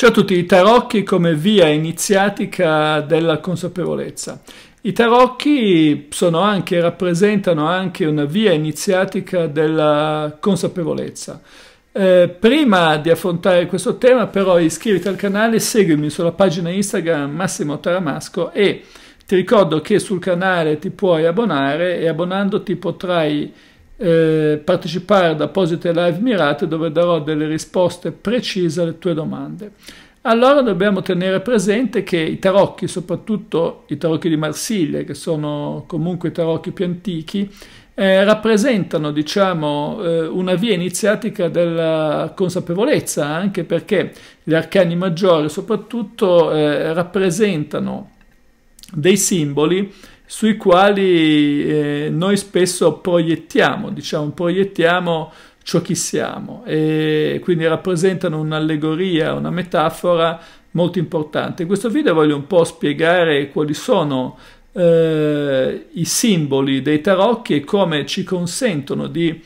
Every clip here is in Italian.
Ciao a tutti, i tarocchi come via iniziatica della consapevolezza. I tarocchi sono anche, rappresentano anche una via iniziatica della consapevolezza. Eh, prima di affrontare questo tema però iscriviti al canale, seguimi sulla pagina Instagram Massimo Taramasco e ti ricordo che sul canale ti puoi abbonare e abbonandoti potrai eh, partecipare ad apposite live mirate dove darò delle risposte precise alle tue domande. Allora dobbiamo tenere presente che i tarocchi, soprattutto i tarocchi di Marsiglia, che sono comunque i tarocchi più antichi, eh, rappresentano diciamo, eh, una via iniziatica della consapevolezza, anche perché gli arcani maggiori soprattutto eh, rappresentano dei simboli sui quali eh, noi spesso proiettiamo, diciamo, proiettiamo ciò che siamo e quindi rappresentano un'allegoria, una metafora molto importante. In questo video voglio un po' spiegare quali sono eh, i simboli dei tarocchi e come ci consentono di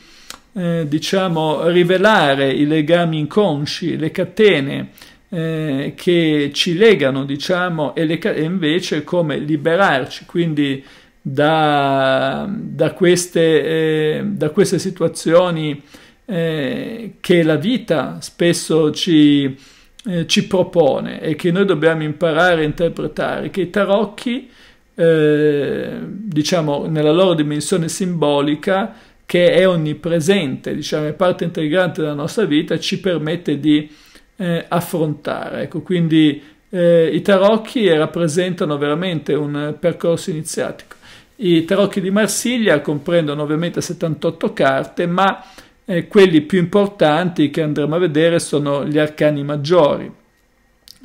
eh, diciamo rivelare i legami inconsci, le catene eh, che ci legano, diciamo, e, le, e, invece come liberarci, quindi da, da, queste, eh, da queste, situazioni eh, che la vita spesso ci, eh, ci, propone e che noi dobbiamo imparare a interpretare, che i tarocchi, eh, diciamo, nella loro dimensione simbolica, che è onnipresente, diciamo, è parte integrante della nostra vita, ci permette di eh, affrontare. Ecco, quindi eh, i tarocchi rappresentano veramente un percorso iniziatico. I tarocchi di Marsiglia comprendono ovviamente 78 carte, ma eh, quelli più importanti che andremo a vedere sono gli arcani maggiori.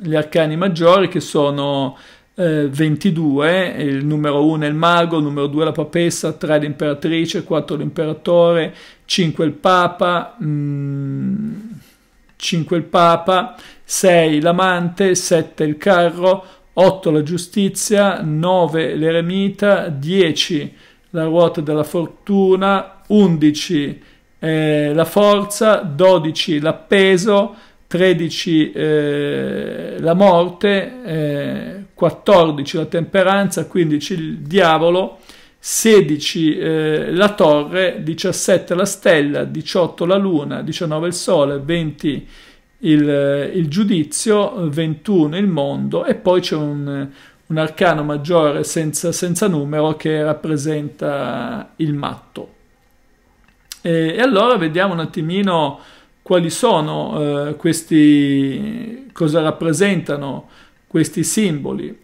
Gli arcani maggiori che sono 22, eh, il numero 1 è il mago, il numero 2 è la papessa, 3 l'imperatrice, 4 l'imperatore, 5 il papa, mh, mm, 5 il Papa, 6 l'amante, 7 il carro, 8 la giustizia, 9 l'eremita, 10 la ruota della fortuna, 11 eh, la forza, 12 l'appeso, 13 eh, la morte, eh, 14 la temperanza, 15 il diavolo, 16 eh, la torre, 17 la stella, 18 la luna, 19 il sole, 20 il, eh, il giudizio, 21 il mondo e poi c'è un, un arcano maggiore senza, senza, numero che rappresenta il matto. E, e allora vediamo un attimino quali sono eh, questi, cosa rappresentano questi simboli.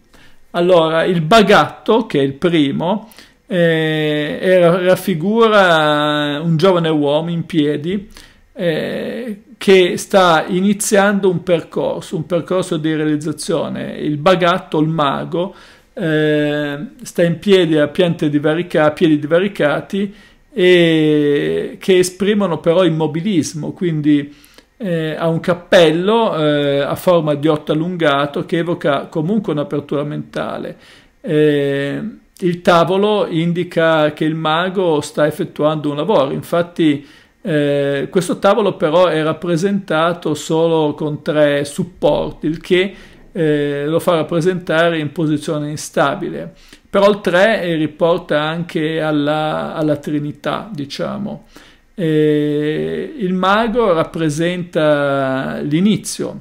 Allora, il bagatto, che è il primo, eh, raffigura un giovane uomo in piedi eh, che sta iniziando un percorso, un percorso di realizzazione. Il bagatto, il mago, eh, sta in piedi a, divarica, a piedi divaricati e che esprimono però immobilismo, quindi eh, ha un cappello eh, a forma di otto allungato che evoca comunque un'apertura mentale. Eh, il tavolo indica che il mago sta effettuando un lavoro, infatti eh, questo tavolo però è rappresentato solo con tre supporti, il che eh, lo fa rappresentare in posizione instabile, però il 3 eh, riporta anche alla, alla Trinità, diciamo. Eh, il mago rappresenta l'inizio,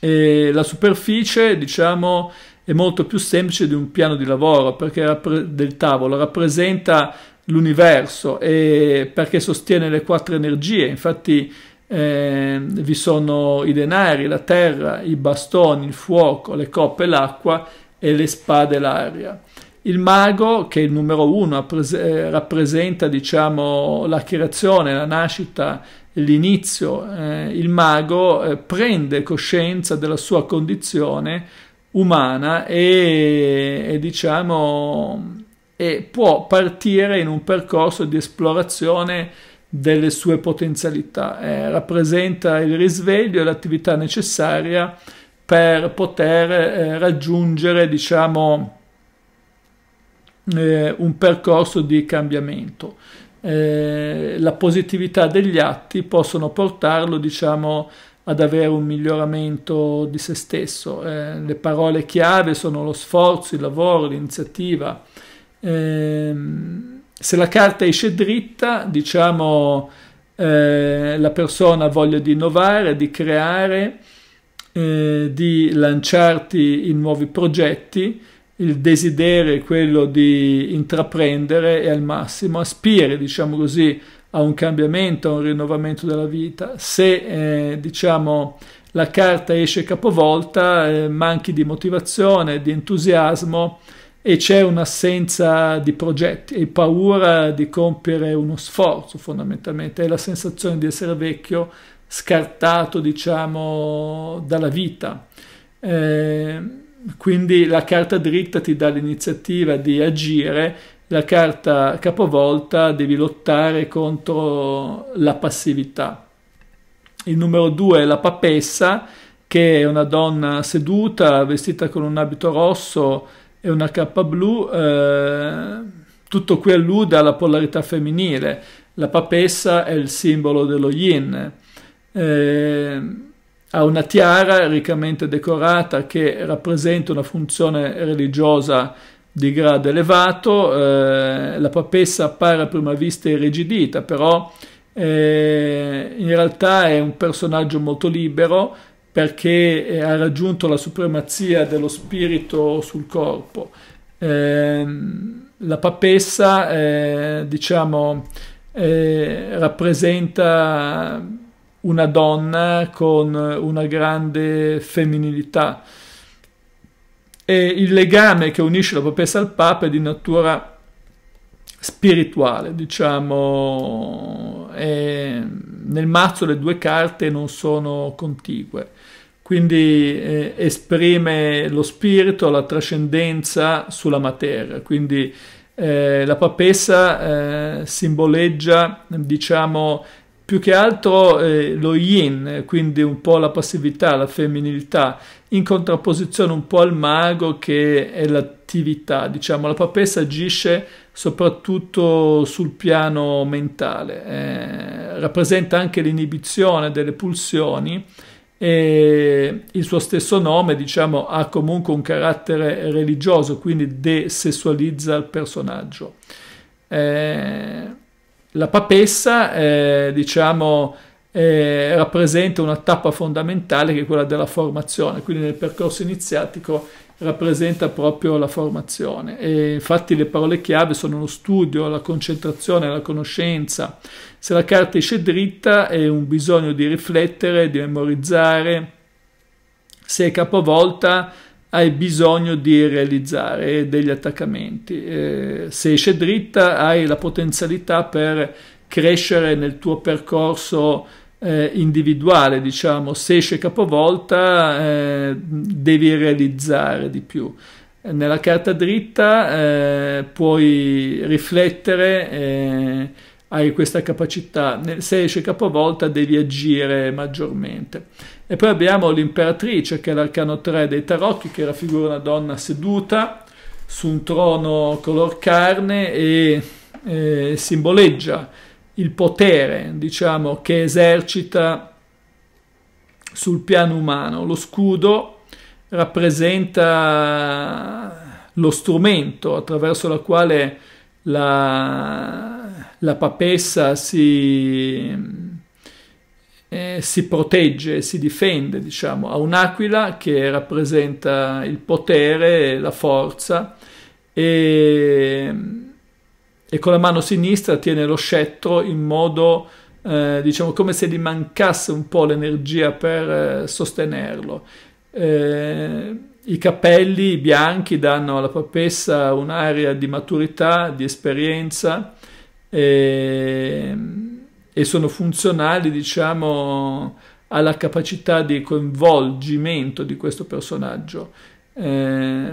eh, la superficie, diciamo, è molto più semplice di un piano di lavoro perché del tavolo rappresenta l'universo e perché sostiene le quattro energie. Infatti eh, vi sono i denari, la terra, i bastoni, il fuoco, le coppe, l'acqua e le spade, l'aria. Il mago, che è il numero uno, eh, rappresenta diciamo, la creazione, la nascita, l'inizio. Eh, il mago eh, prende coscienza della sua condizione umana e, e diciamo e può partire in un percorso di esplorazione delle sue potenzialità. Eh, rappresenta il risveglio e l'attività necessaria per poter eh, raggiungere, diciamo, eh, un percorso di cambiamento. Eh, la positività degli atti possono portarlo, diciamo, ad avere un miglioramento di se stesso. Eh, le parole chiave sono lo sforzo, il lavoro, l'iniziativa. Eh, se la carta esce dritta, diciamo eh, la persona ha voglia di innovare, di creare, eh, di lanciarti in nuovi progetti, il desiderio è quello di intraprendere e al massimo aspiri, diciamo così, a un cambiamento, a un rinnovamento della vita. Se eh, diciamo la carta esce capovolta, eh, manchi di motivazione, di entusiasmo e c'è un'assenza di progetti e paura di compiere uno sforzo fondamentalmente, è la sensazione di essere vecchio, scartato diciamo dalla vita. Eh, quindi la carta dritta ti dà l'iniziativa di agire la carta capovolta devi lottare contro la passività. Il numero due è la papessa, che è una donna seduta, vestita con un abito rosso e una cappa blu. Eh, tutto qui allude alla polarità femminile. La papessa è il simbolo dello yin. Eh, ha una tiara riccamente decorata che rappresenta una funzione religiosa di grado elevato, eh, la papessa appare a prima vista irrigidita, però eh, in realtà è un personaggio molto libero perché eh, ha raggiunto la supremazia dello spirito sul corpo. Eh, la papessa, eh, diciamo, eh, rappresenta una donna con una grande femminilità e il legame che unisce la papessa al papa è di natura spirituale, diciamo, nel mazzo le due carte non sono contigue, quindi eh, esprime lo spirito, la trascendenza sulla materia, quindi eh, la papessa eh, simboleggia, diciamo, più che altro eh, lo yin, quindi un po' la passività, la femminilità, in contrapposizione un po' al mago che è l'attività, diciamo, la papessa agisce soprattutto sul piano mentale, eh, rappresenta anche l'inibizione delle pulsioni e il suo stesso nome, diciamo, ha comunque un carattere religioso, quindi desessualizza il personaggio. Eh, la papessa, eh, diciamo, eh, rappresenta una tappa fondamentale che è quella della formazione, quindi nel percorso iniziatico rappresenta proprio la formazione. E infatti le parole chiave sono lo studio, la concentrazione, la conoscenza. Se la carta esce dritta è un bisogno di riflettere, di memorizzare. Se è capovolta hai bisogno di realizzare degli attaccamenti. Eh, se esce dritta hai la potenzialità per crescere nel tuo percorso eh, individuale, diciamo, se esce capovolta eh, devi realizzare di più. Nella carta dritta eh, puoi riflettere, eh, hai questa capacità, se esce capovolta devi agire maggiormente. E poi abbiamo l'imperatrice, che è l'arcano 3 dei tarocchi, che raffigura una donna seduta su un trono color carne e eh, simboleggia il potere, diciamo, che esercita sul piano umano. Lo scudo rappresenta lo strumento attraverso la quale la, la papessa si eh, si protegge, si difende, diciamo, ha un'aquila che rappresenta il potere, la forza e, e con la mano sinistra tiene lo scettro in modo, eh, diciamo, come se gli mancasse un po' l'energia per eh, sostenerlo. Eh, I capelli bianchi danno alla papessa un'area di maturità, di esperienza. E, ehm, e sono funzionali, diciamo, alla capacità di coinvolgimento di questo personaggio. Eh,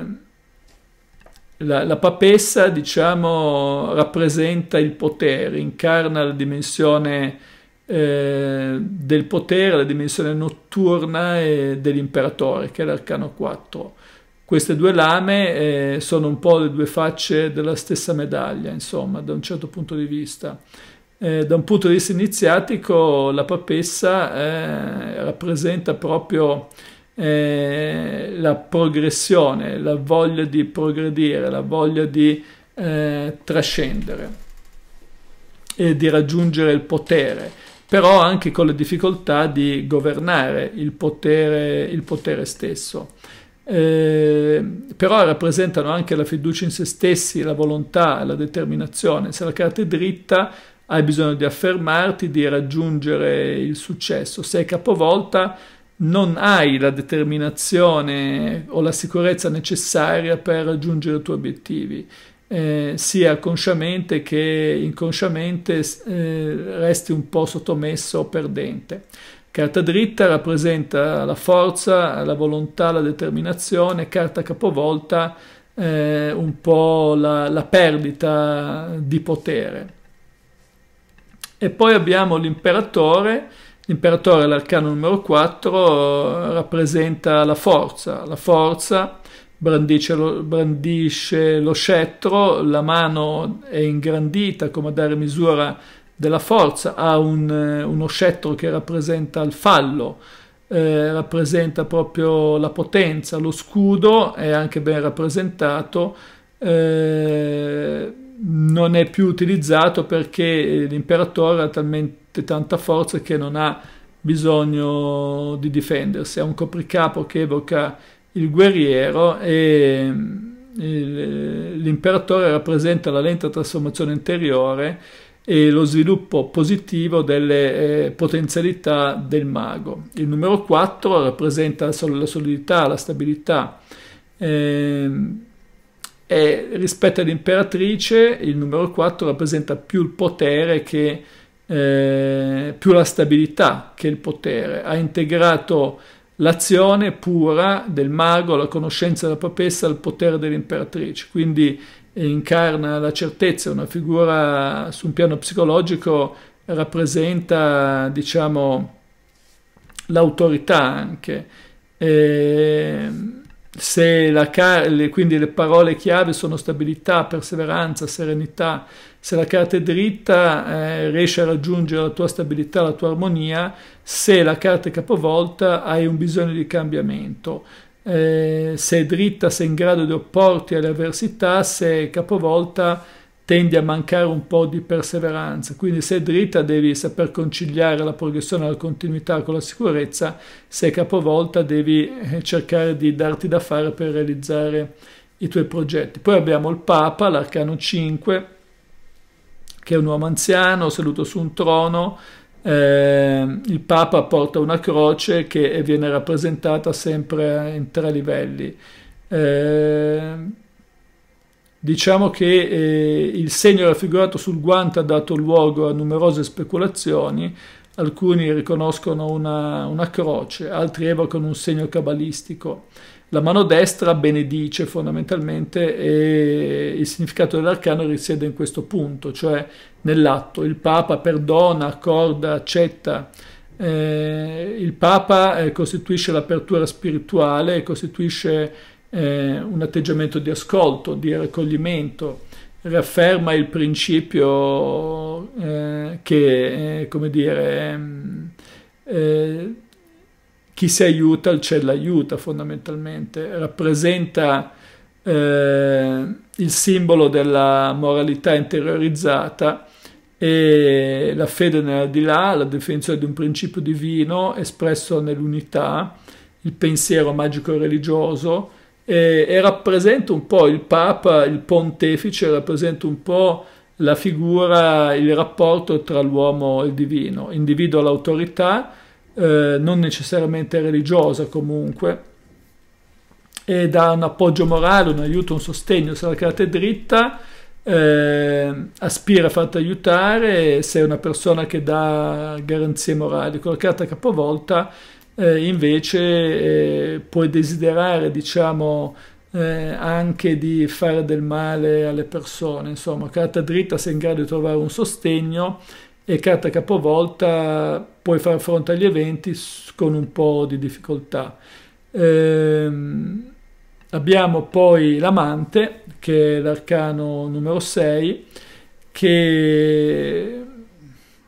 la, la, papessa, diciamo, rappresenta il potere, incarna la dimensione eh, del potere, la dimensione notturna dell'imperatore, che è l'arcano 4. Queste due lame eh, sono un po' le due facce della stessa medaglia, insomma, da un certo punto di vista. Eh, da un punto di vista iniziatico la papessa eh, rappresenta proprio eh, la progressione, la voglia di progredire, la voglia di eh, trascendere e di raggiungere il potere, però anche con la difficoltà di governare il potere, il potere stesso. Eh, però rappresentano anche la fiducia in se stessi, la volontà, la determinazione. Se la carta è dritta, hai bisogno di affermarti, di raggiungere il successo. Sei capovolta non hai la determinazione o la sicurezza necessaria per raggiungere i tuoi obiettivi. Eh, sia consciamente che inconsciamente eh, resti un po' sottomesso o perdente. Carta dritta rappresenta la forza, la volontà, la determinazione, carta capovolta eh, un po' la, la perdita di potere. E poi abbiamo l'imperatore, l'imperatore l'arcano numero 4 rappresenta la forza, la forza brandisce lo, brandisce lo scettro, la mano è ingrandita come a dare misura della forza, ha un, uno scettro che rappresenta il fallo, eh, rappresenta proprio la potenza, lo scudo è anche ben rappresentato. Eh, non è più utilizzato perché eh, l'imperatore ha talmente tanta forza che non ha bisogno di difendersi. Ha un copricapo che evoca il guerriero e mm, eh, l'imperatore rappresenta la lenta trasformazione interiore e lo sviluppo positivo delle eh, potenzialità del mago. Il numero 4 rappresenta la solidità, la stabilità. Eh, e rispetto all'imperatrice, il numero 4 rappresenta più il potere che eh, più la stabilità che il potere. Ha integrato l'azione pura del mago, la conoscenza della papessa, al potere dell'imperatrice. Quindi incarna la certezza, una figura su un piano psicologico rappresenta, diciamo, l'autorità anche. E ehm, la, quindi le parole chiave sono stabilità, perseveranza, serenità. Se la carta è dritta eh, riesci a raggiungere la tua stabilità, la tua armonia, se la carta è capovolta hai un bisogno di cambiamento. Eh, se è dritta sei in grado di opporti alle avversità, se è capovolta tende a mancare un po' di perseveranza, quindi se è dritta devi saper conciliare la progressione e la continuità con la sicurezza, se è capovolta devi eh, cercare di darti da fare per realizzare i tuoi progetti. Poi abbiamo il Papa, l'arcano 5, che è un uomo anziano seduto su un trono, eh, il Papa porta una croce che viene rappresentata sempre in tre livelli. Eh, Diciamo che eh, il segno raffigurato sul guanto ha dato luogo a numerose speculazioni, alcuni riconoscono una, una croce, altri evocano un segno cabalistico. La mano destra benedice fondamentalmente e eh, il significato dell'arcano risiede in questo punto, cioè nell'atto. Il Papa perdona, accorda, accetta. Eh, il Papa eh, costituisce l'apertura spirituale, costituisce eh, un atteggiamento di ascolto, di raccoglimento, rafferma il principio eh, che, eh, come dire, ehm, eh, chi si aiuta il cielo aiuta fondamentalmente, rappresenta eh, il simbolo della moralità interiorizzata e la fede di là, la definizione di un principio divino espresso nell'unità, il pensiero magico-religioso, e, e rappresenta un po' il Papa, il pontefice, rappresenta un po' la figura, il rapporto tra l'uomo e il divino. Individua l'autorità, eh, non necessariamente religiosa comunque, e dà un appoggio morale, un aiuto, un sostegno. Se la carta è dritta, eh, aspira a farti aiutare, sei una persona che dà garanzie morali. Con la carta capovolta eh, invece eh, puoi desiderare diciamo eh, anche di fare del male alle persone insomma carta dritta sei in grado di trovare un sostegno e carta capovolta puoi far fronte agli eventi con un po' di difficoltà ehm, abbiamo poi l'amante che è l'arcano numero 6 che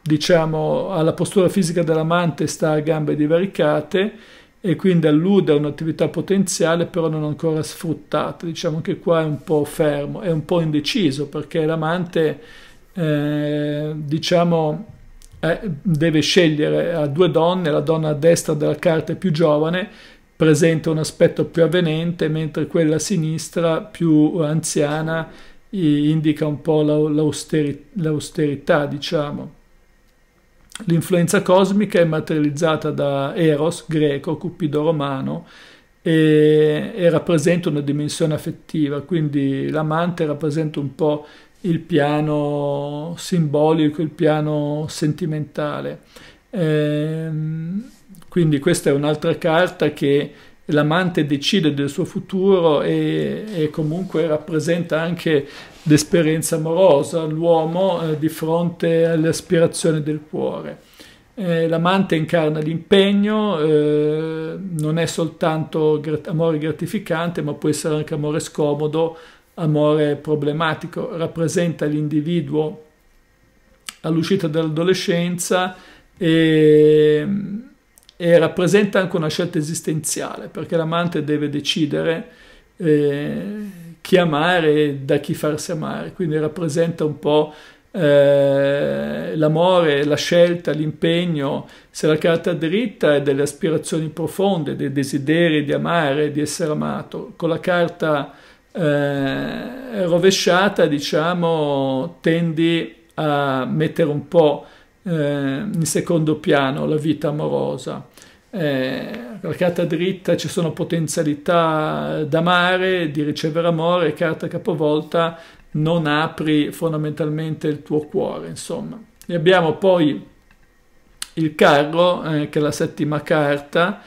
diciamo, alla postura fisica dell'amante sta a gambe divaricate e quindi allude a un'attività potenziale però non ancora sfruttata. Diciamo che qua è un po' fermo, è un po' indeciso perché l'amante, eh, diciamo, eh, deve scegliere a due donne, la donna a destra della carta è più giovane, presenta un aspetto più avvenente, mentre quella a sinistra più anziana indica un po' l'austerità, diciamo. L'influenza cosmica è materializzata da Eros greco, Cupido romano, e, e rappresenta una dimensione affettiva, quindi l'amante rappresenta un po' il piano simbolico, il piano sentimentale. Ehm, quindi questa è un'altra carta che l'amante decide del suo futuro e, e comunque rappresenta anche l'esperienza amorosa, l'uomo eh, di fronte alle aspirazioni del cuore. Eh, l'amante incarna l'impegno, eh, non è soltanto grat- amore gratificante, ma può essere anche amore scomodo, amore problematico, rappresenta l'individuo all'uscita dall'adolescenza e e rappresenta anche una scelta esistenziale, perché l'amante deve decidere eh, chi amare e da chi farsi amare, quindi rappresenta un po' eh, l'amore, la scelta, l'impegno, se la carta dritta è delle aspirazioni profonde, dei desideri di amare, di essere amato, con la carta eh, rovesciata diciamo tendi a mettere un po' eh, in secondo piano la vita amorosa eh, carta dritta ci sono potenzialità d'amare, di ricevere amore, carta capovolta non apri fondamentalmente il tuo cuore, insomma. E abbiamo poi il carro, eh, che è la settima carta,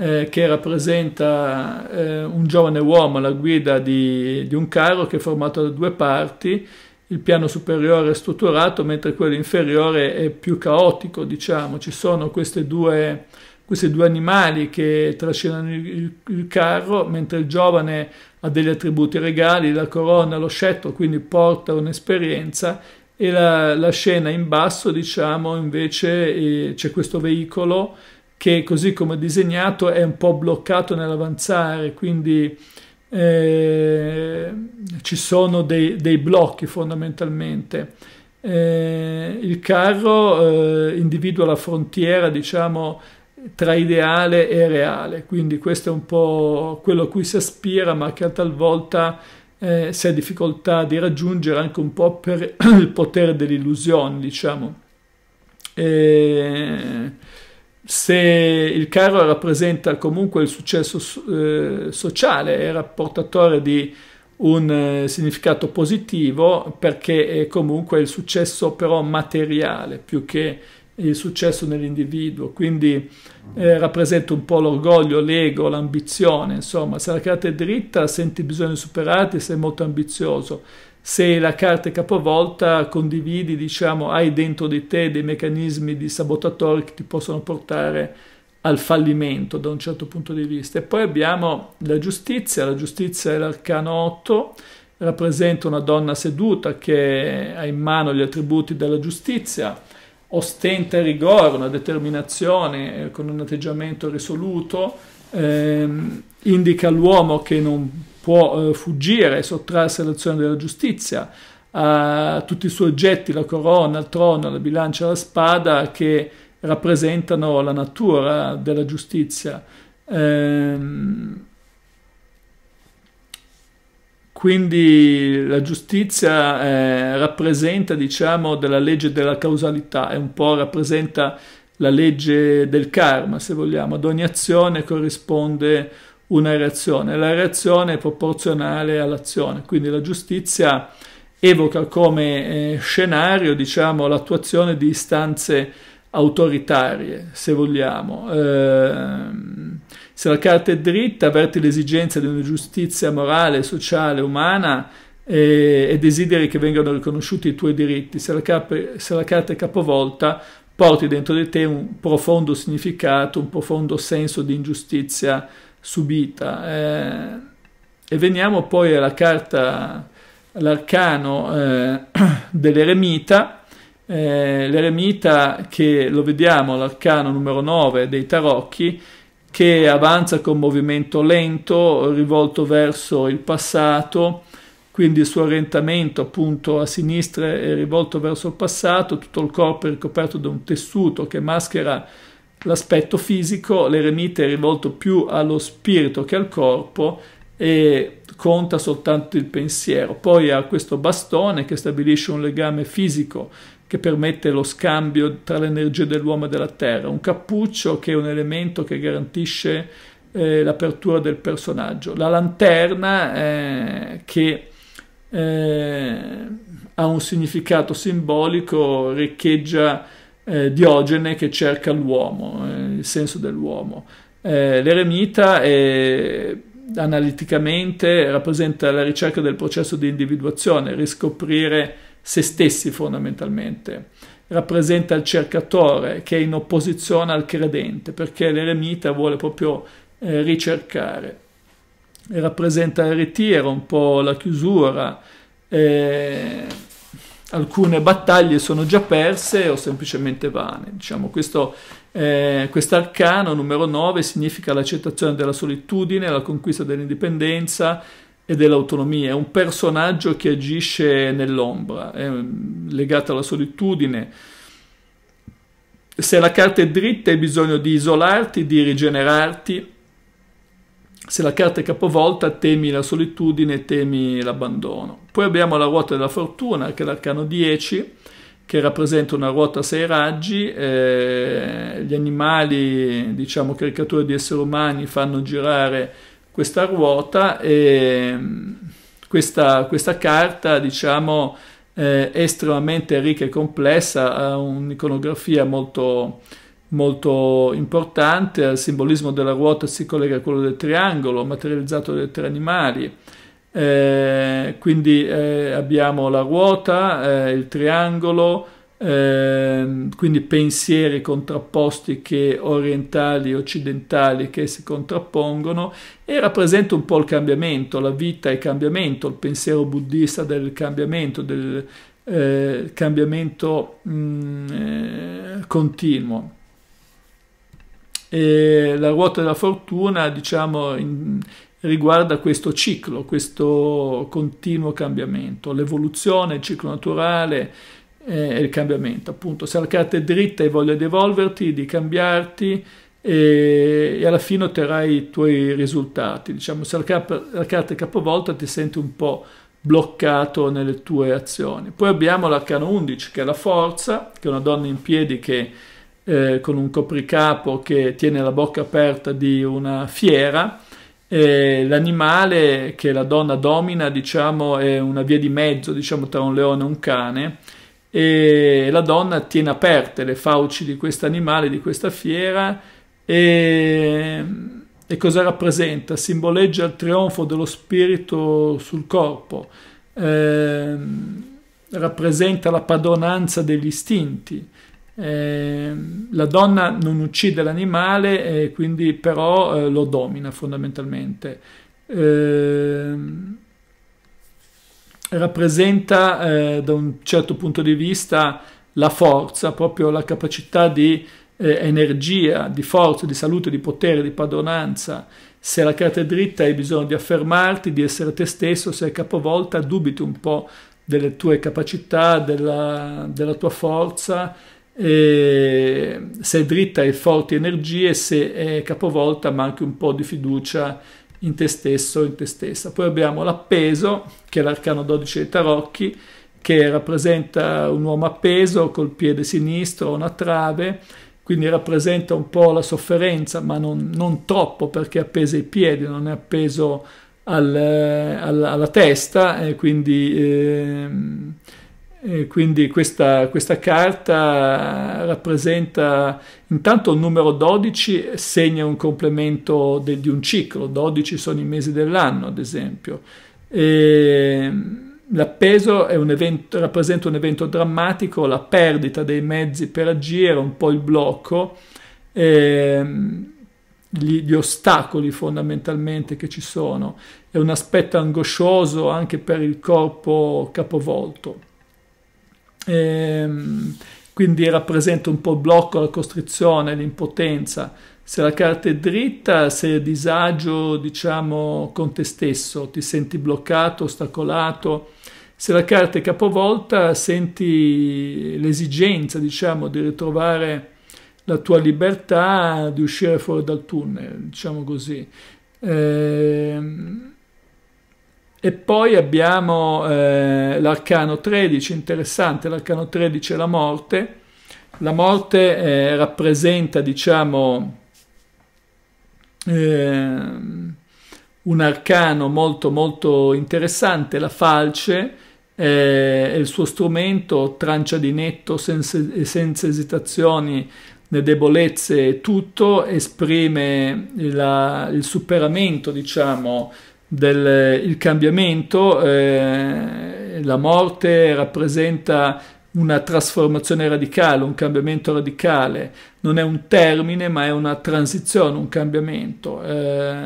eh, che rappresenta eh, un giovane uomo alla guida di, di un carro che è formato da due parti, il piano superiore è strutturato mentre quello inferiore è più caotico, diciamo, ci sono queste due questi due animali che trascinano il, il carro, mentre il giovane ha degli attributi regali, la corona, lo scettro, quindi porta un'esperienza e la, la, scena in basso, diciamo, invece eh, c'è questo veicolo che così come disegnato è un po' bloccato nell'avanzare, quindi eh, ci sono dei, dei blocchi fondamentalmente. Eh, il carro eh, individua la frontiera, diciamo, tra ideale e reale, quindi questo è un po' quello a cui si aspira, ma che a talvolta eh, si ha difficoltà di raggiungere anche un po' per il potere dell'illusione, diciamo. E eh, se il carro rappresenta comunque il successo eh, sociale, era portatore di un eh, significato positivo perché è comunque il successo però materiale più che il successo nell'individuo, quindi eh, rappresenta un po' l'orgoglio, l'ego, l'ambizione, insomma, se la carta è dritta senti bisogni superati, sei molto ambizioso, se la carta è capovolta condividi, diciamo, hai dentro di te dei meccanismi di sabotatori che ti possono portare al fallimento da un certo punto di vista. E poi abbiamo la giustizia, la giustizia è l'arcano 8, rappresenta una donna seduta che ha in mano gli attributi della giustizia, ostenta rigore, una determinazione eh, con un atteggiamento risoluto, ehm, indica l'uomo che non può eh, fuggire e sottrarsi all'azione della giustizia, a tutti i suoi oggetti, la corona, il trono, la bilancia, la spada, che rappresentano la natura della giustizia. Ehm, quindi la giustizia eh, rappresenta, diciamo, della legge della causalità, è un po' rappresenta la legge del karma, se vogliamo. Ad ogni azione corrisponde una reazione, la reazione è proporzionale all'azione, quindi la giustizia evoca come eh, scenario, diciamo, l'attuazione di istanze autoritarie, se vogliamo. Eh, se la carta è dritta, avverti l'esigenza di una giustizia morale, sociale, umana e, e desideri che vengano riconosciuti i tuoi diritti. Se la, carta, se la carta è capovolta, porti dentro di te un profondo significato, un profondo senso di ingiustizia subita. Eh, e veniamo poi alla carta, all'arcano eh, dell'eremita, eh, l'eremita che lo vediamo l'arcano numero 9 dei tarocchi, che avanza con movimento lento, rivolto verso il passato, quindi il suo orientamento appunto a sinistra è rivolto verso il passato, tutto il corpo è ricoperto da un tessuto che maschera l'aspetto fisico, l'eremita è rivolto più allo spirito che al corpo e conta soltanto il pensiero. Poi ha questo bastone che stabilisce un legame fisico che permette lo scambio tra l'energia dell'uomo e della terra, un cappuccio che è un elemento che garantisce eh, l'apertura del personaggio, la lanterna eh, che eh, ha un significato simbolico, riccheggia eh, Diogene che cerca l'uomo, eh, il senso dell'uomo. l'eremita è analiticamente rappresenta la ricerca del processo di individuazione, riscoprire se stessi fondamentalmente. Rappresenta il cercatore che è in opposizione al credente, perché l'eremita vuole proprio eh, ricercare. rappresenta il ritiro, un po' la chiusura. Eh, alcune battaglie sono già perse o semplicemente vane. Diciamo, questo eh, quest'arcano numero 9 significa l'accettazione della solitudine, la conquista dell'indipendenza, e dell'autonomia, è un personaggio che agisce nell'ombra, è mm, legato alla solitudine. Se la carta è dritta hai bisogno di isolarti, di rigenerarti, se la carta è capovolta temi la solitudine, temi l'abbandono. Poi abbiamo la ruota della fortuna, che è l'arcano 10, che rappresenta una ruota a sei raggi, eh, gli animali, diciamo caricature di esseri umani, fanno girare questa ruota, eh, questa, questa, carta diciamo eh, è estremamente ricca e complessa, ha un'iconografia molto, molto importante, il simbolismo della ruota si collega a quello del triangolo materializzato dai tre animali. Eh, quindi eh, abbiamo la ruota, eh, il triangolo, Ehm, quindi pensieri contrapposti che orientali e occidentali che si contrappongono e rappresenta un po' il cambiamento, la vita è cambiamento, il pensiero buddista del cambiamento, del eh, cambiamento mh, mm, eh, continuo. E la ruota della fortuna, diciamo, in, riguarda questo ciclo, questo continuo cambiamento, l'evoluzione, il ciclo naturale, eh, il cambiamento, appunto, se la carta è dritta e voglia di evolverti, di cambiarti e, e, alla fine otterrai i tuoi risultati, diciamo, se la, carta, la carta è capovolta ti senti un po' bloccato nelle tue azioni. Poi abbiamo l'arcano 11 che è la forza, che è una donna in piedi che eh, con un copricapo che tiene la bocca aperta di una fiera, eh, l'animale che la donna domina, diciamo, è una via di mezzo, diciamo, tra un leone e un cane e la donna tiene aperte le fauci di questo animale, di questa fiera e, e cosa rappresenta? Simboleggia il trionfo dello spirito sul corpo, eh, rappresenta la padronanza degli istinti. Eh, la donna non uccide l'animale, eh, quindi però eh, lo domina fondamentalmente. Ehm, rappresenta eh, da un certo punto di vista la forza, proprio la capacità di eh, energia, di forza, di salute, di potere, di padronanza. Se la carta è dritta hai bisogno di affermarti, di essere te stesso, se è capovolta dubiti un po' delle tue capacità, della, della tua forza. E se è dritta hai forti energie, se è capovolta manchi un po' di fiducia in te stesso in te stessa. Poi abbiamo l'appeso, che è l'arcano 12 dei tarocchi, che rappresenta un uomo appeso col piede sinistro, una trave, quindi rappresenta un po' la sofferenza, ma non, non troppo perché è appeso ai piedi, non è appeso al, eh, alla, alla testa, e quindi... Eh, e quindi questa, questa, carta rappresenta intanto il numero 12 segna un complemento de, di un ciclo, 12 sono i mesi dell'anno ad esempio. E l'appeso un evento, rappresenta un evento drammatico, la perdita dei mezzi per agire, un po' il blocco, gli, gli ostacoli fondamentalmente che ci sono. È un aspetto angoscioso anche per il corpo capovolto. Ehm, quindi rappresenta un po' il blocco, la costrizione, l'impotenza. Se la carta è dritta, sei a disagio, diciamo, con te stesso, ti senti bloccato, ostacolato. Se la carta è capovolta, senti l'esigenza, diciamo, di ritrovare la tua libertà, di uscire fuori dal tunnel, diciamo così. Ehm, e poi abbiamo eh, l'arcano 13, interessante, l'arcano 13 è la morte. La morte eh, rappresenta, diciamo, eh, un arcano molto molto interessante, la falce e eh, il suo strumento, trancia di netto, senza, senza esitazioni, le debolezze, tutto esprime la, il superamento, diciamo, del cambiamento, eh, la morte rappresenta una trasformazione radicale, un cambiamento radicale, non è un termine ma è una transizione, un cambiamento. Eh,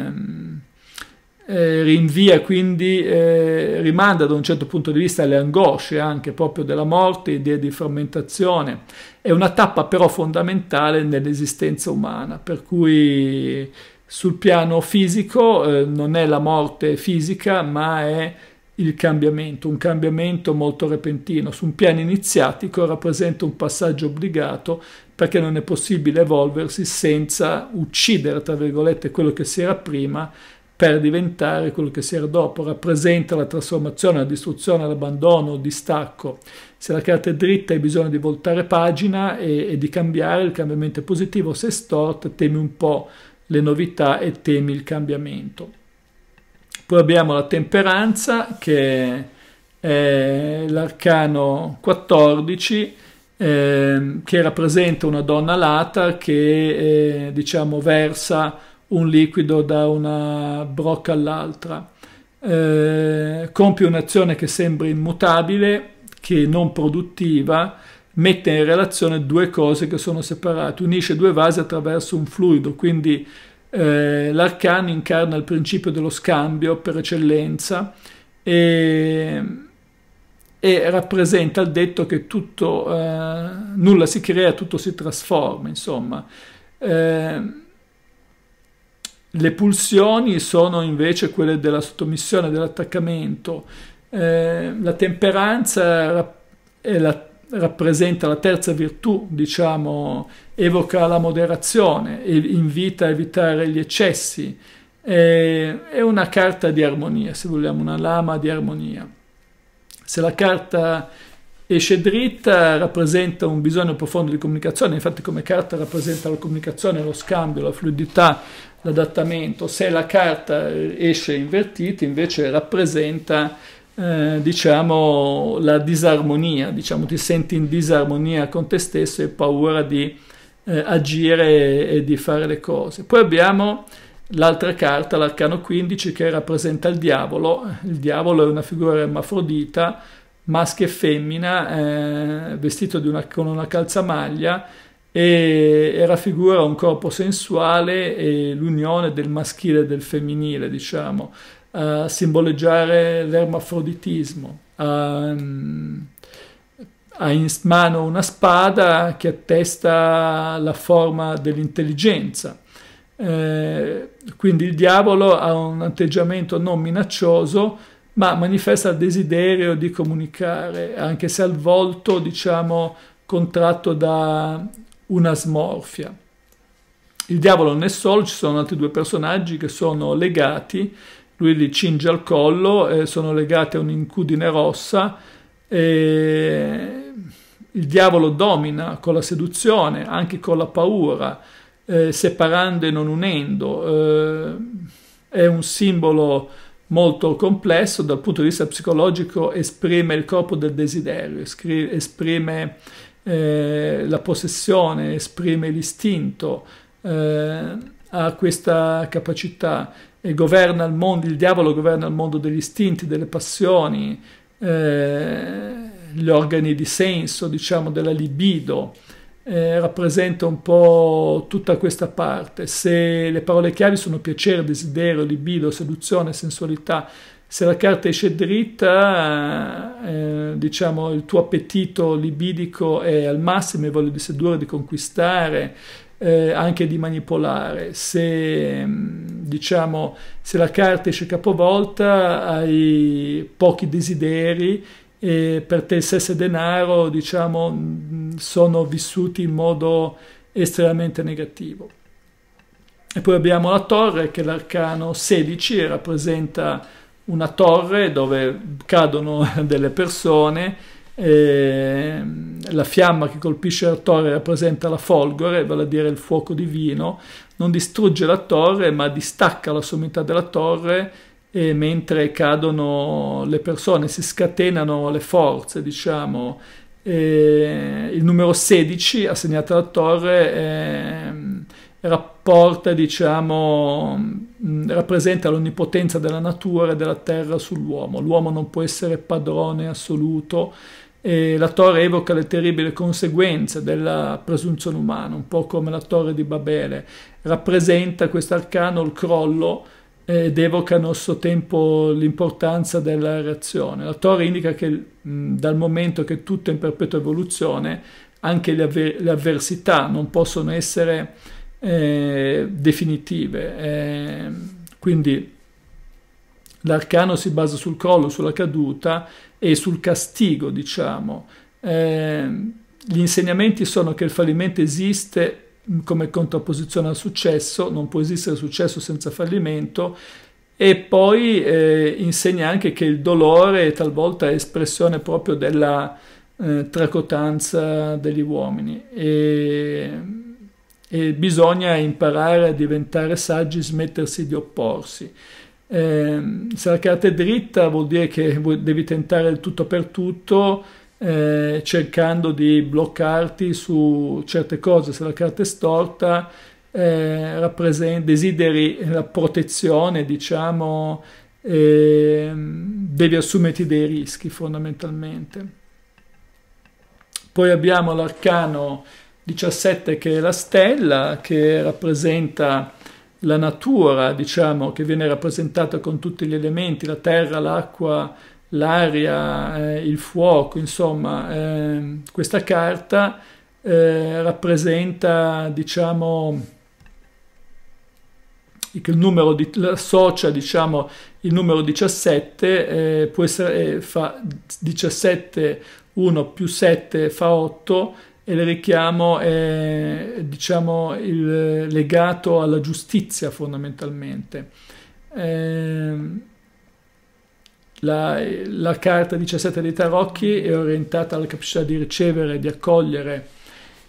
eh, rinvia quindi, eh, rimanda da un certo punto di vista alle angosce anche proprio della morte, idea di frammentazione, È una tappa però fondamentale nell'esistenza umana, per cui sul piano fisico eh, non è la morte fisica, ma è il cambiamento, un cambiamento molto repentino. Su un piano iniziatico rappresenta un passaggio obbligato perché non è possibile evolversi senza uccidere, tra virgolette, quello che si era prima per diventare quello che si era dopo, rappresenta la trasformazione, la distruzione, l'abbandono, il distacco. Se la carta è dritta hai bisogno di voltare pagina e, e di cambiare, il cambiamento è positivo, se è storta temi un po' le novità e temi il cambiamento. Poi abbiamo la temperanza che è l'arcano 14 eh, che rappresenta una donna alata che eh, diciamo versa un liquido da una brocca all'altra. Eh, compie un'azione che sembra immutabile, che non produttiva, mette in relazione due cose che sono separate, unisce due vasi attraverso un fluido, quindi eh, l'arcano incarna il principio dello scambio per eccellenza e, e rappresenta il detto che tutto, eh, nulla si crea, tutto si trasforma, insomma. Eh, le pulsioni sono invece quelle della sottomissione, dell'attaccamento. Eh, la temperanza è la rappresenta la terza virtù, diciamo, evoca la moderazione, invita a evitare gli eccessi, è una carta di armonia, se vogliamo, una lama di armonia. Se la carta esce dritta rappresenta un bisogno profondo di comunicazione, infatti come carta rappresenta la comunicazione, lo scambio, la fluidità, l'adattamento. Se la carta esce invertita invece rappresenta eh, diciamo, la disarmonia, diciamo, ti senti in disarmonia con te stesso e paura di eh, agire e di fare le cose. Poi abbiamo l'altra carta, l'arcano 15, che rappresenta il diavolo. Il diavolo è una figura ermafrodita, maschio e femmina, eh, vestito una, con una calzamaglia e, e raffigura un corpo sensuale e l'unione del maschile e del femminile, diciamo a simboleggiare l'ermafroditismo, a, ha in mano una spada che attesta la forma dell'intelligenza. Eh, quindi il diavolo ha un atteggiamento non minaccioso, ma manifesta il desiderio di comunicare, anche se al volto, diciamo, contratto da una smorfia. Il diavolo non è solo, ci sono altri due personaggi che sono legati lui li cinge al collo, eh, sono legati a un'incudine rossa E il diavolo domina con la seduzione, anche con la paura, eh, separando e non unendo. Eh, è un simbolo molto complesso dal punto di vista psicologico, esprime il corpo del desiderio, esprime eh, la possessione, esprime l'istinto, eh, ha questa capacità governa il mondo, il diavolo governa il mondo degli istinti, delle passioni, eh, gli organi di senso, diciamo, della libido, eh, rappresenta un po' tutta questa parte. Se le parole chiavi sono piacere, desiderio, libido, seduzione, sensualità, se la carta esce dritta, eh, diciamo, il tuo appetito libidico è al massimo e voglio di sedurre, di conquistare, eh, anche di manipolare. Se, mm, diciamo, se la carta esce capovolta hai pochi desideri e per te stesso e denaro diciamo, mm, sono vissuti in modo estremamente negativo. E poi abbiamo la torre che è l'arcano 16 rappresenta una torre dove cadono delle persone eh, la fiamma che colpisce la torre rappresenta la folgore, vale a dire il fuoco divino, non distrugge la torre ma distacca la sommità della torre e mentre cadono le persone, si scatenano le forze, diciamo. Eh, il numero 16 assegnato alla torre eh, rapporta, diciamo, mh, rappresenta l'onnipotenza della natura e della terra sull'uomo. L'uomo non può essere padrone assoluto e la Torre evoca le terribili conseguenze della presunzione umana, un po' come la Torre di Babele. Rappresenta questo arcano il crollo ed evoca a nostro tempo l'importanza della reazione. La Torre indica che mh, dal momento che tutto è in perpetua evoluzione, anche le, avver le avversità non possono essere eh, definitive. Eh, quindi l'arcano si basa sul crollo, sulla caduta e sul castigo, diciamo. Eh, gli insegnamenti sono che il fallimento esiste mm, come contrapposizione al successo, non può esistere successo senza fallimento e poi eh, insegna anche che il dolore talvolta è espressione proprio della eh, tracotanza degli uomini e, e bisogna imparare a diventare saggi, smettersi di opporsi. Eh, se la carta è dritta vuol dire che devi tentare il tutto per tutto eh, cercando di bloccarti su certe cose. Se la carta è storta eh, desideri la protezione, diciamo, ehm, devi assumerti dei rischi fondamentalmente. Poi abbiamo l'arcano 17 che è la stella che rappresenta la natura, diciamo, che viene rappresentata con tutti gli elementi, la terra, l'acqua, l'aria, eh, il fuoco, insomma, eh, questa carta eh, rappresenta, diciamo, il numero di, socia, diciamo, il numero 17, eh, può essere, eh, fa 17, 1 più 7 fa 8, e le richiamo è eh, diciamo, il, legato alla giustizia fondamentalmente. Eh, la, la, carta 17 dei tarocchi è orientata alla capacità di ricevere, di accogliere,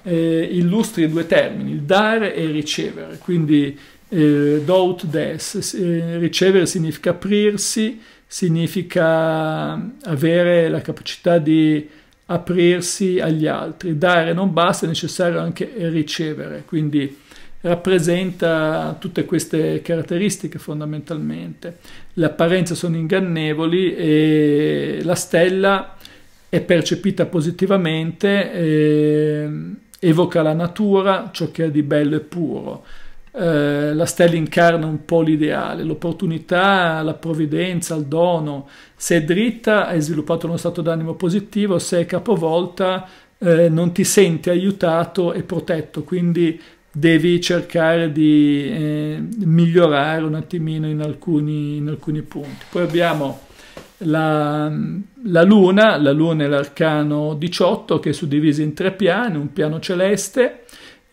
eh, illustri i due termini, il dare e il ricevere, quindi eh, dout des, eh, ricevere significa aprirsi, significa avere la capacità di aprirsi agli altri. Dare non basta, è necessario anche ricevere, quindi rappresenta tutte queste caratteristiche fondamentalmente. Le apparenze sono ingannevoli e la stella è percepita positivamente, ehm, evoca la natura, ciò che è di bello e puro. Eh, la stella incarna un po' l'ideale, l'opportunità, la provvidenza, il dono, se è dritta hai sviluppato uno stato d'animo positivo, se è capovolta eh, non ti senti aiutato e protetto, quindi devi cercare di eh, migliorare un attimino in alcuni, in alcuni punti. Poi abbiamo la, la, luna, la luna è l'arcano 18 che è suddivisa in tre piani, un piano celeste,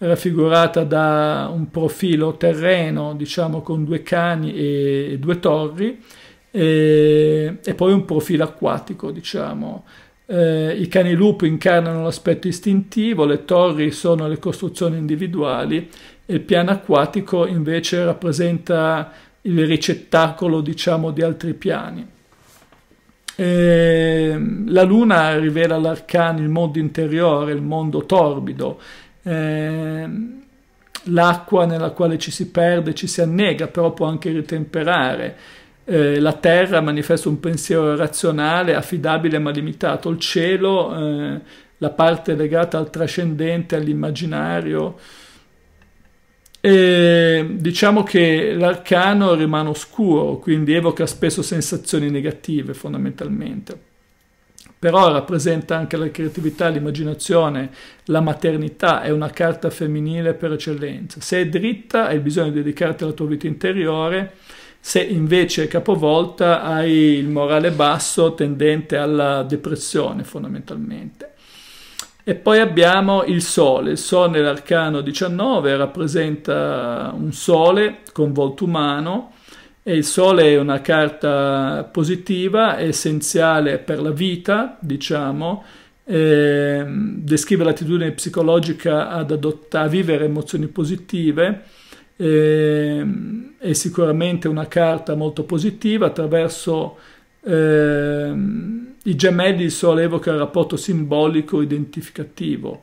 raffigurata da un profilo terreno, diciamo con due cani e due torri, e, e poi un profilo acquatico, diciamo. Eh, I cani lupo incarnano l'aspetto istintivo, le torri sono le costruzioni individuali e il piano acquatico invece rappresenta il ricettacolo, diciamo, di altri piani. Eh, la luna rivela l'arcano, il mondo interiore, il mondo torbido, Ehm, l'acqua nella quale ci si perde, ci si annega, però può anche ritemperare. Eh, la terra manifesta un pensiero razionale, affidabile ma limitato. Il cielo, eh, la parte legata al trascendente, all'immaginario. E diciamo che l'arcano rimane oscuro, quindi evoca spesso sensazioni negative fondamentalmente però rappresenta anche la creatività, l'immaginazione, la maternità, è una carta femminile per eccellenza. Se è dritta hai bisogno di dedicarti alla tua vita interiore, se invece è capovolta hai il morale basso tendente alla depressione fondamentalmente. E poi abbiamo il Sole, il Sole nell'arcano 19 rappresenta un Sole con volto umano, e il Sole è una carta positiva, essenziale per la vita, diciamo, eh, descrive l'attitudine psicologica ad adottare, a vivere emozioni positive, eh, è sicuramente una carta molto positiva attraverso eh, i gemelli il sole evoca il rapporto simbolico identificativo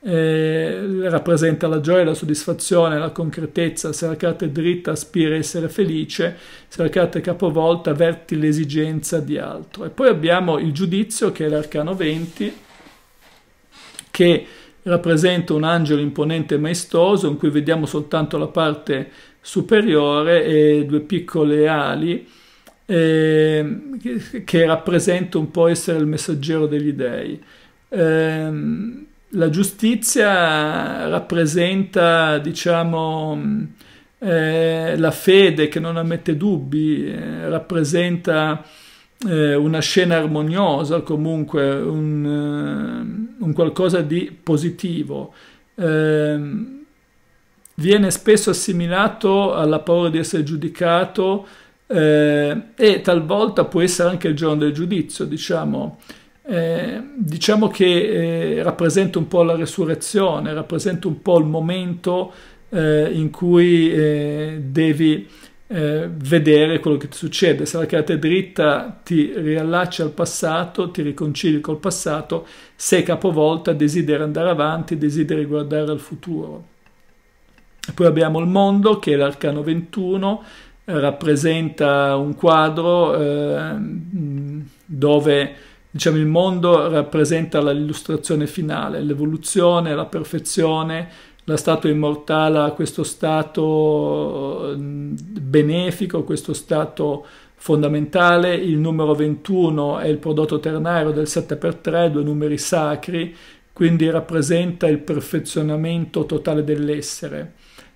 eh, rappresenta la gioia, la soddisfazione, la concretezza, se la carta è dritta aspira a essere felice, se la carta è capovolta avverti l'esigenza di altro. E poi abbiamo il giudizio che è l'arcano 20 che rappresenta un angelo imponente e maestoso in cui vediamo soltanto la parte superiore e due piccole ali eh, che rappresenta un po' essere il messaggero degli dèi. Eh, la giustizia rappresenta, diciamo, eh, la fede che non ammette dubbi, eh, rappresenta eh, una scena armoniosa, comunque un, eh, un qualcosa di positivo. Ehm, viene spesso assimilato alla paura di essere giudicato eh, e talvolta può essere anche il giorno del giudizio, diciamo. Eh, diciamo che eh, rappresenta un po' la resurrezione, rappresenta un po' il momento eh, in cui eh, devi eh, vedere quello che ti succede. Se la carta è dritta ti riallacci al passato, ti riconcili col passato, sei capovolta, desideri andare avanti, desideri guardare al futuro. Poi abbiamo il mondo che è l'arcano 21, rappresenta un quadro dove diciamo, il mondo rappresenta l'illustrazione finale, l'evoluzione, la perfezione, la statua immortale ha questo stato benefico, questo stato fondamentale, il numero 21 è il prodotto ternario del 7x3, due numeri sacri, quindi rappresenta il perfezionamento totale dell'essere.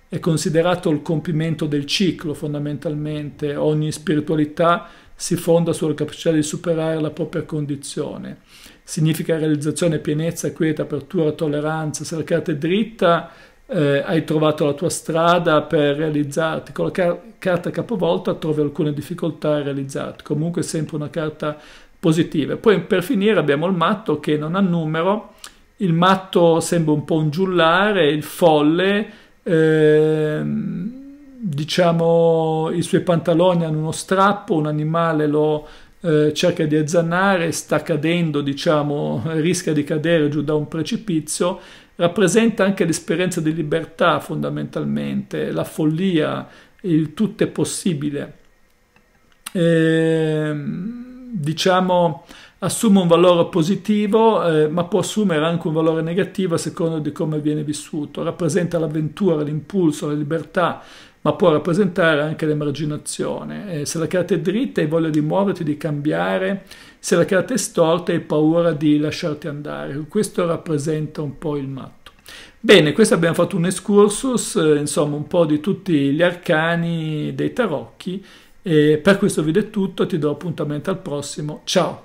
È considerato il compimento del ciclo fondamentalmente, ogni spiritualità si fonda sulla capacità di superare la propria condizione. Significa realizzazione, pienezza, quiete, apertura, tolleranza. Se la carta è dritta, eh, hai trovato la tua strada per realizzarti. Con la car carta capovolta trovi alcune difficoltà a realizzarti. Comunque è sempre una carta positiva. Poi per finire abbiamo il matto che non ha numero. Il matto sembra un po' un giullare, il folle. Ehm, diciamo, i suoi pantaloni hanno uno strappo, un animale lo eh, cerca di azzannare, sta cadendo, diciamo, rischia di cadere giù da un precipizio, rappresenta anche l'esperienza di libertà fondamentalmente, la follia, il tutto è possibile. Eh, diciamo, assume un valore positivo, eh, ma può assumere anche un valore negativo a seconda di come viene vissuto. Rappresenta l'avventura, l'impulso, la libertà, ma può rappresentare anche l'emarginazione. Eh, se la carta è dritta hai voglia di muoverti, di cambiare, se la carta è storta hai paura di lasciarti andare. Questo rappresenta un po' il matto. Bene, questo abbiamo fatto un excursus, eh, insomma un po' di tutti gli arcani dei tarocchi. E per questo video è tutto, ti do appuntamento al prossimo. Ciao!